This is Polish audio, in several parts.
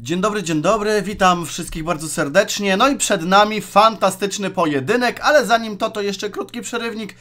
Dzień dobry, dzień dobry, witam wszystkich bardzo serdecznie. No i przed nami fantastyczny pojedynek, ale zanim to, to jeszcze krótki przerywnik.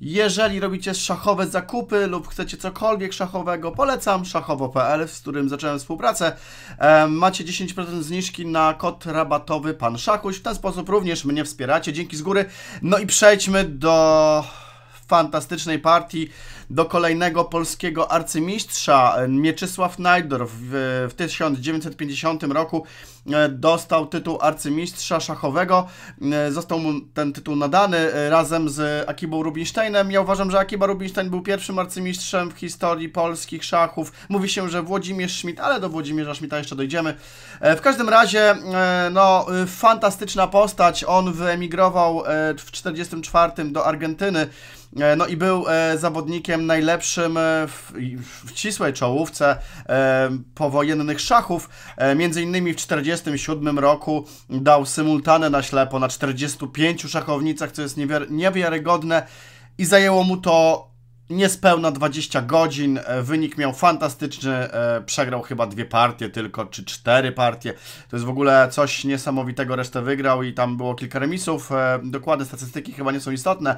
Jeżeli robicie szachowe zakupy lub chcecie cokolwiek szachowego, polecam szachowo.pl, z którym zacząłem współpracę. E, macie 10% zniżki na kod rabatowy Pan Szachuś. W ten sposób również mnie wspieracie. Dzięki z góry. No i przejdźmy do fantastycznej partii do kolejnego polskiego arcymistrza. E, Mieczysław Najdorf w, e, w 1950 roku e, dostał tytuł arcymistrza szachowego. Został mu ten tytuł nadany razem z Akibą Rubinsteinem. Ja uważam, że Akiba Rubinstein był pierwszym arcymistrzem w historii polskich szachów. Mówi się, że Włodzimierz Schmidt, ale do Włodzimierza Schmidta jeszcze dojdziemy. W każdym razie, no, fantastyczna postać. On wyemigrował w 1944 do Argentyny. E, no i był e, zawodnikiem najlepszym e, w, w ścisłej czołówce powojennych szachów. Między innymi w 1947 roku dał symultanę na ślepo na 45 szachownicach, co jest niewiarygodne i zajęło mu to niespełna 20 godzin. E, wynik miał fantastyczny. E, przegrał chyba dwie partie tylko, czy cztery partie. To jest w ogóle coś niesamowitego. Resztę wygrał i tam było kilka remisów. E, dokładne statystyki chyba nie są istotne.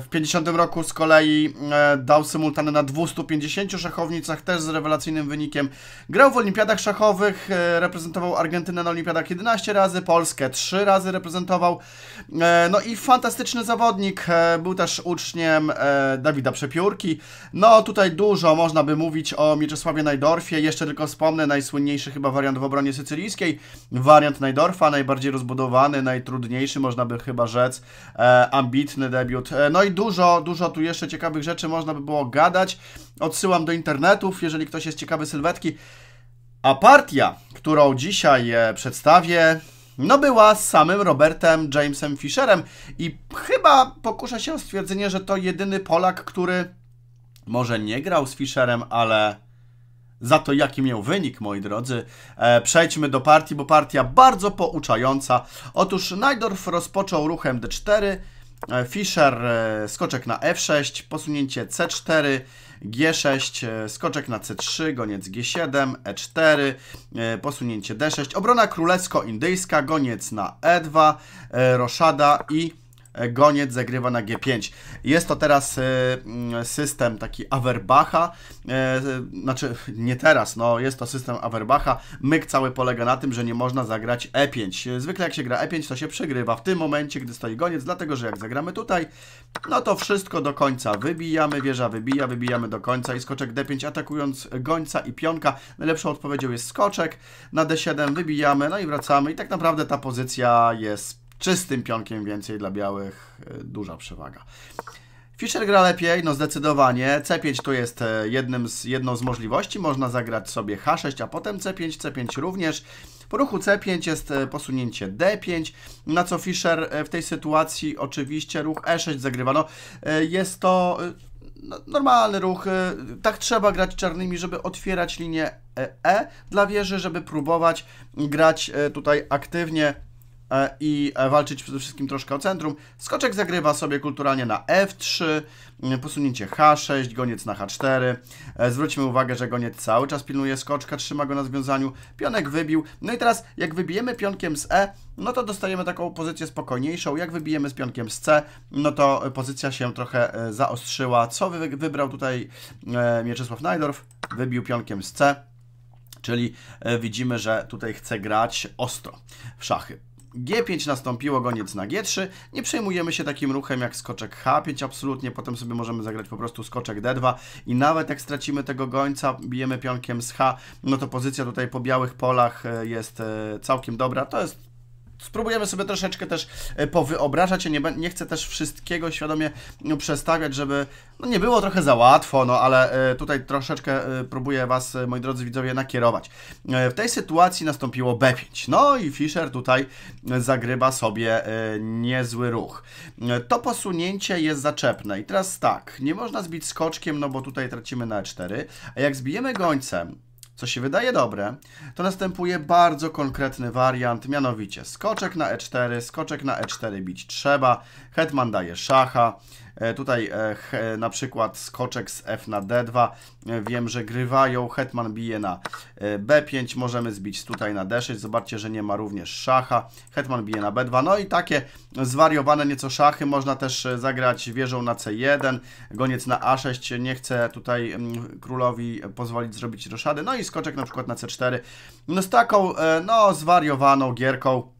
W 50 roku z kolei dał symultany na 250 szachownicach, też z rewelacyjnym wynikiem. Grał w olimpiadach szachowych, reprezentował Argentynę na olimpiadach 11 razy, Polskę 3 razy reprezentował. No i fantastyczny zawodnik. Był też uczniem Dawida przepiórki. No tutaj dużo można by mówić o Mieczysławie Najdorfie. Jeszcze tylko wspomnę najsłynniejszy chyba wariant w obronie sycylijskiej. Wariant Najdorfa, najbardziej rozbudowany, najtrudniejszy można by chyba rzec. E, ambitny debiut. E, no i dużo, dużo tu jeszcze ciekawych rzeczy można by było gadać. Odsyłam do internetów, jeżeli ktoś jest ciekawy sylwetki. A partia, którą dzisiaj e, przedstawię, no była z samym Robertem Jamesem Fisherem i chyba pokuszę się o stwierdzenie, że to jedyny Polak, który może nie grał z Fisherem, ale za to, jaki miał wynik, moi drodzy. E, przejdźmy do partii, bo partia bardzo pouczająca. Otóż Najdorf rozpoczął ruchem D4, E, Fischer, e, skoczek na F6, posunięcie C4, G6, e, skoczek na C3, goniec G7, E4, posunięcie D6, obrona królewsko-indyjska, goniec na E2, roszada i E, goniec zagrywa na G5. Jest to teraz e, mm, system taki Averbacha, e, znaczy nie teraz, no jest to system Averbacha. Myk cały polega na tym, że nie można zagrać E5. Zwykle jak się gra E5, to się przegrywa w tym momencie, gdy stoi goniec, dlatego że jak zagramy tutaj, no to wszystko do końca wybijamy, wieża wybija, wybijamy do końca i skoczek D5 atakując gońca i pionka. Najlepszą odpowiedzią jest skoczek na D7, wybijamy, no i wracamy i tak naprawdę ta pozycja jest czystym pionkiem więcej dla białych e, duża przewaga. Fischer gra lepiej, no zdecydowanie. C5 to jest e, jednym z, jedną z możliwości. Można zagrać sobie H6, a potem C5, C5 również. Po ruchu C5 jest e, posunięcie D5, na co Fischer w tej sytuacji oczywiście ruch E6 zagrywa. No, jest to no, normalny ruch. Tak trzeba grać czarnymi, żeby otwierać linię E dla wieży, żeby próbować grać tutaj aktywnie E, i e, walczyć przede wszystkim troszkę o centrum. Skoczek zagrywa sobie kulturalnie na F3, e, posunięcie H6, goniec na H4. Zwróćmy uwagę, że goniec cały czas pilnuje skoczka, trzyma go na związaniu, pionek wybił. No i teraz jak wybijemy pionkiem z E, no to dostajemy taką pozycję spokojniejszą. Jak wybijemy z pionkiem z C, no to pozycja się trochę zaostrzyła. Co wy wybrał tutaj Mieczysław Najdorf? Wybił pionkiem z C. Czyli widzimy, że tutaj chce grać ostro w szachy. G5 nastąpiło, goniec na G3. Nie przejmujemy się takim ruchem jak skoczek H5 absolutnie, potem sobie możemy zagrać po prostu skoczek D2 i nawet jak stracimy tego gońca, bijemy pionkiem z H, no to pozycja tutaj po białych polach e, jest e, całkiem dobra. To jest spróbujemy sobie troszeczkę też e, powyobrażać. Ja nie, nie chcę też wszystkiego świadomie no, przestawiać, żeby no nie było trochę za łatwo, no ale e, tutaj troszeczkę e, próbuję Was, moi drodzy widzowie, nakierować. W tej sytuacji nastąpiło B5. No i Fischer tutaj zagrywa sobie niezły ruch. To posunięcie jest zaczepne. I teraz tak, nie można zbić skoczkiem, no bo tutaj tracimy na E4. A jak zbijemy gońcem, co się wydaje dobre, to następuje bardzo konkretny wariant, mianowicie skoczek na e4, skoczek na e4 bić trzeba, hetman daje szacha, E, tutaj e, na przykład skoczek z F na D2. E, wiem, że grywają. Hetman bije na B5. Możemy zbić tutaj na D6. Zobaczcie, że nie ma również szacha. Hetman bije na B2. No i takie zwariowane nieco szachy. Można też zagrać wieżą na C1. Goniec na A6. Nie chcę tutaj mm, królowi pozwolić zrobić roszady. No i skoczek na przykład na C4. No z taką no zwariowaną gierką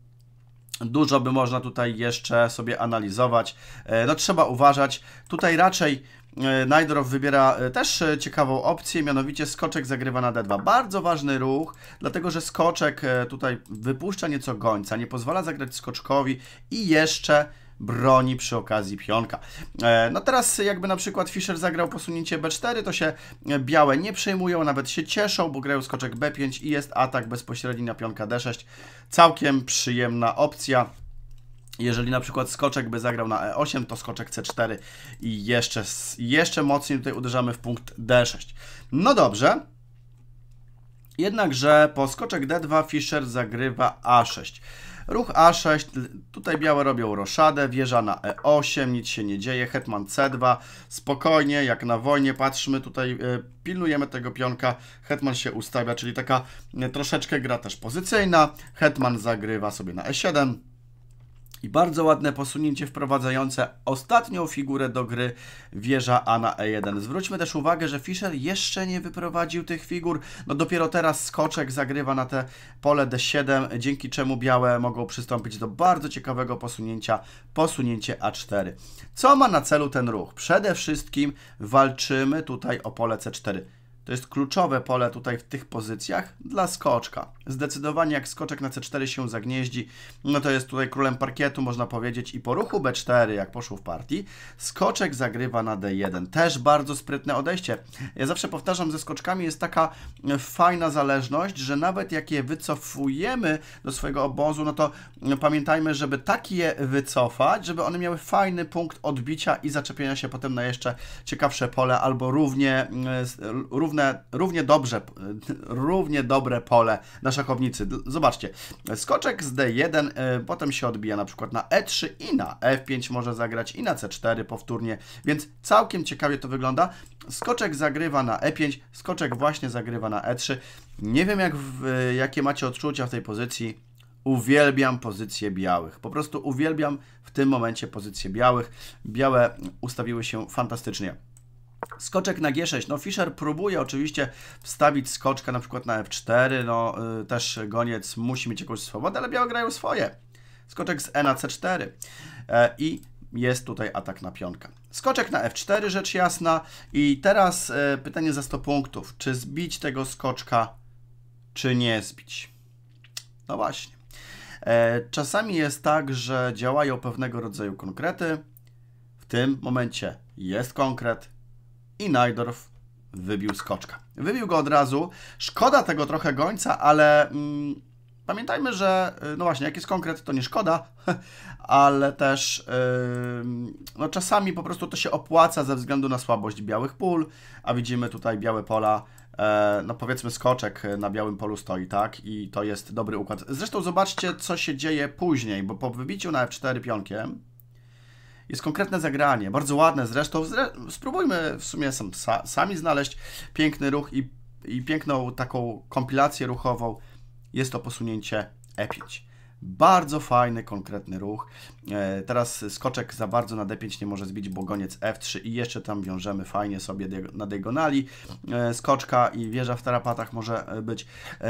Dużo by można tutaj jeszcze sobie analizować. E, no trzeba uważać. Tutaj raczej e, Najdrow wybiera e, też ciekawą opcję, mianowicie skoczek zagrywa na D2. Bardzo ważny ruch, dlatego że skoczek tutaj wypuszcza nieco gońca, nie pozwala zagrać skoczkowi i jeszcze broni przy okazji pionka. E, no teraz jakby na przykład Fischer zagrał posunięcie B4, to się białe nie przejmują, nawet się cieszą, bo grają skoczek B5 i jest atak bezpośredni na pionka D6. Całkiem przyjemna opcja. Jeżeli na przykład skoczek by zagrał na E8, to skoczek C4 i jeszcze, jeszcze mocniej tutaj uderzamy w punkt D6. No dobrze. Jednakże po skoczek D2 Fischer zagrywa A6. Ruch A6, tutaj białe robią roszadę, wieża na E8, nic się nie dzieje, hetman C2, spokojnie, jak na wojnie, patrzmy tutaj, e, pilnujemy tego pionka, hetman się ustawia, czyli taka e, troszeczkę gra też pozycyjna, hetman zagrywa sobie na E7, i bardzo ładne posunięcie wprowadzające ostatnią figurę do gry wieża A na E1. Zwróćmy też uwagę, że Fischer jeszcze nie wyprowadził tych figur, no dopiero teraz skoczek zagrywa na te pole D7, dzięki czemu białe mogą przystąpić do bardzo ciekawego posunięcia, posunięcie A4. Co ma na celu ten ruch? Przede wszystkim walczymy tutaj o pole C4. To jest kluczowe pole tutaj w tych pozycjach dla skoczka. Zdecydowanie jak skoczek na C4 się zagnieździ, no to jest tutaj królem parkietu, można powiedzieć, i po ruchu B4, jak poszło w partii, skoczek zagrywa na D1. Też bardzo sprytne odejście. Ja zawsze powtarzam, ze skoczkami jest taka fajna zależność, że nawet jak je wycofujemy do swojego obozu, no to pamiętajmy, żeby takie je wycofać, żeby one miały fajny punkt odbicia i zaczepienia się potem na jeszcze ciekawsze pole, albo równie, e, równe, równie dobrze, e, równie dobre pole na szachownicy. Zobaczcie, skoczek z D1, e, potem się odbija na przykład na E3 i na F5 może zagrać i na C4 powtórnie, więc całkiem ciekawie to wygląda. Skoczek zagrywa na E5, skoczek właśnie zagrywa na E3. Nie wiem, jak w, e, jakie macie odczucia w tej pozycji uwielbiam pozycje białych. Po prostu uwielbiam w tym momencie pozycje białych. Białe ustawiły się fantastycznie. Skoczek na G6. No Fischer próbuje oczywiście wstawić skoczka na przykład na F4, no y, też goniec musi mieć jakąś swobodę, ale białe grają swoje. Skoczek z E na C4 e, i jest tutaj atak na pionkę. Skoczek na F4 rzecz jasna i teraz y, pytanie za 100 punktów. Czy zbić tego skoczka, czy nie zbić? No właśnie. E, czasami jest tak, że działają pewnego rodzaju konkrety. W tym momencie jest konkret, i Najdorf wybił skoczka. Wybił go od razu. Szkoda tego trochę gońca, ale mm, pamiętajmy, że y, no właśnie, jak jest konkret, to nie szkoda, ale też yy, no czasami po prostu to się opłaca ze względu na słabość białych pól, a widzimy tutaj białe pola e, no powiedzmy skoczek na białym polu stoi, tak? I to jest dobry układ. Zresztą zobaczcie, co się dzieje później, bo po wybiciu na F4 pionkiem, jest konkretne zagranie, bardzo ładne zresztą. Zre spróbujmy w sumie sam, sami znaleźć piękny ruch i, i piękną taką kompilację ruchową. Jest to posunięcie E5. Bardzo fajny, konkretny ruch. E, teraz skoczek za bardzo na D5 nie może zbić, bo goniec F3 i jeszcze tam wiążemy fajnie sobie na diagonali e, skoczka i wieża w tarapatach może e, być.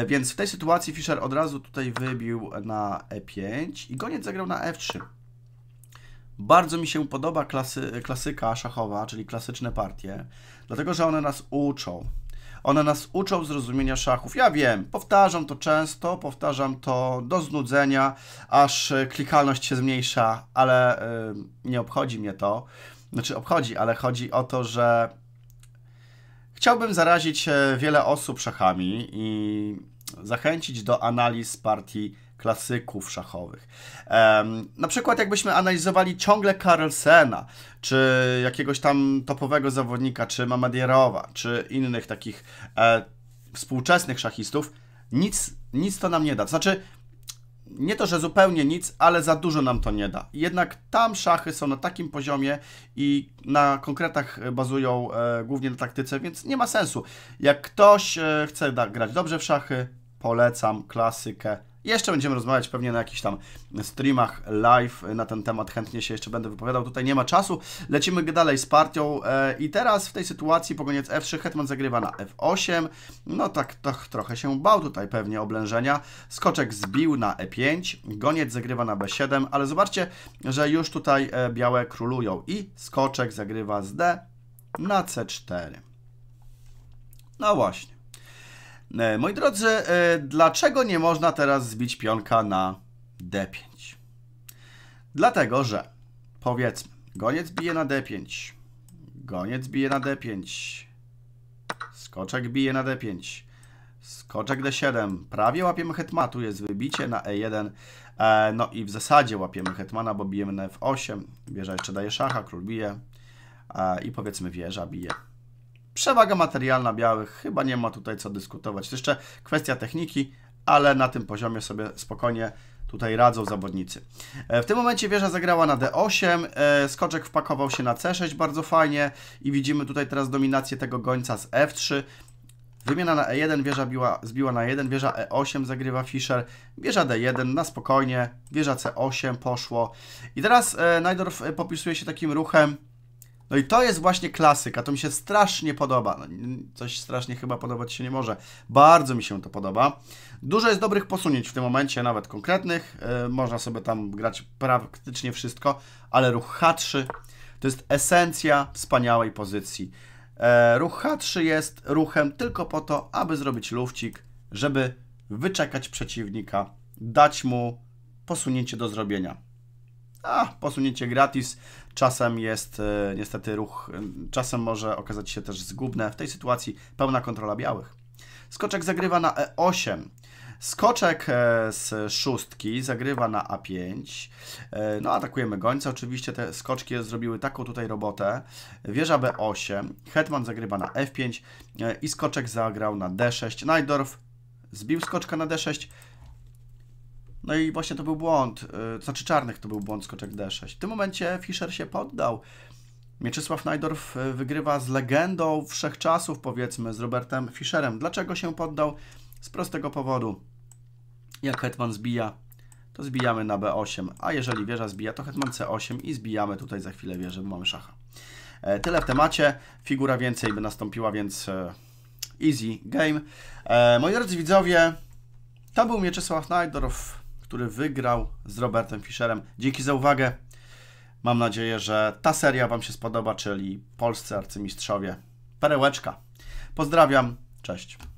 Więc w tej sytuacji Fischer od razu tutaj wybił na E5 i goniec zagrał na F3. Bardzo mi się podoba klasy, klasyka szachowa, czyli klasyczne partie, dlatego że one nas uczą. One nas uczą zrozumienia szachów. Ja wiem, powtarzam to często, powtarzam to do znudzenia, aż e, klikalność się zmniejsza, ale yy, nie obchodzi mnie to. Znaczy obchodzi, ale chodzi o to, że chciałbym zarazić e, wiele osób szachami i zachęcić do analiz partii klasyków szachowych. Um, na przykład jakbyśmy analizowali ciągle Carlsena, czy jakiegoś tam topowego zawodnika, czy Mamadierowa, czy innych takich e, współczesnych szachistów, nic, nic to nam nie da. znaczy, nie to, że zupełnie nic, ale za dużo nam to nie da. Jednak tam szachy są na takim poziomie i na konkretach bazują e, głównie na taktyce, więc nie ma sensu. Jak ktoś e, chce da, grać dobrze w szachy, polecam klasykę jeszcze będziemy rozmawiać pewnie na jakichś tam streamach live e, na ten temat, chętnie się jeszcze będę wypowiadał, tutaj nie ma czasu. Lecimy dalej z partią e, i teraz w tej sytuacji pogoniec F3, hetman zagrywa na F8, no tak, tak trochę się bał tutaj pewnie oblężenia. Skoczek zbił na E5, goniec zagrywa na B7, ale zobaczcie, że już tutaj e, białe królują i skoczek zagrywa z D na C4. No właśnie. E, moi drodzy, e, dlaczego nie można teraz zbić pionka na d5? Dlatego, że powiedzmy, goniec bije na d5, goniec bije na d5, skoczek bije na d5, skoczek d7, prawie łapiemy hetmatu, jest wybicie na e1, e, no i w zasadzie łapiemy hetmana, bo bijemy na f8, wieża jeszcze daje szacha, król bije i powiedzmy wieża bije Przewaga materialna białych, chyba nie ma tutaj co dyskutować. To jeszcze kwestia techniki, ale na tym poziomie sobie spokojnie tutaj radzą zawodnicy. E, w tym momencie wieża zagrała na D8, e, skoczek wpakował się na C6 bardzo fajnie i widzimy tutaj teraz dominację tego gońca z F3. Wymiana na E1, wieża biła, zbiła na 1, wieża E8 zagrywa Fischer, wieża D1 na spokojnie, wieża C8 poszło. I teraz e, Najdorf popisuje się takim ruchem, no i to jest właśnie klasyka, to mi się strasznie podoba. No, coś strasznie chyba podobać się nie może. Bardzo mi się to podoba. Dużo jest dobrych posunięć w tym momencie, nawet konkretnych. Yy, można sobie tam grać praktycznie wszystko, ale ruch H3 to jest esencja wspaniałej pozycji. E, ruch H3 jest ruchem tylko po to, aby zrobić lufcik, żeby wyczekać przeciwnika, dać mu posunięcie do zrobienia. A, posunięcie gratis. Czasem jest e, niestety ruch, e, czasem może okazać się też zgubne. W tej sytuacji pełna kontrola białych. Skoczek zagrywa na E8. Skoczek e, z szóstki zagrywa na A5. No, atakujemy gońca. Oczywiście te skoczki zrobiły taką tutaj robotę. Wieża B8. Hetman zagrywa na F5 i skoczek zagrał na D6. Najdorf zbił skoczka na D6. No i właśnie to był błąd, y, to znaczy czarnych to był błąd skoczek D6. W tym momencie Fischer się poddał. Mieczysław Najdorf y, wygrywa z legendą wszechczasów, powiedzmy, z Robertem Fischerem. Dlaczego się poddał? Z prostego powodu. Jak hetman zbija, to zbijamy na B8, a jeżeli wieża zbija, to hetman C8 i zbijamy tutaj za chwilę wieżę, bo mamy szacha. E, tyle w temacie. Figura więcej by nastąpiła, więc e, easy game. E, moi drodzy widzowie, to był Mieczysław Najdorf który wygrał z Robertem Fischerem. Dzięki za uwagę. Mam nadzieję, że ta seria Wam się spodoba, czyli polscy arcymistrzowie. Perełeczka. Pozdrawiam. Cześć.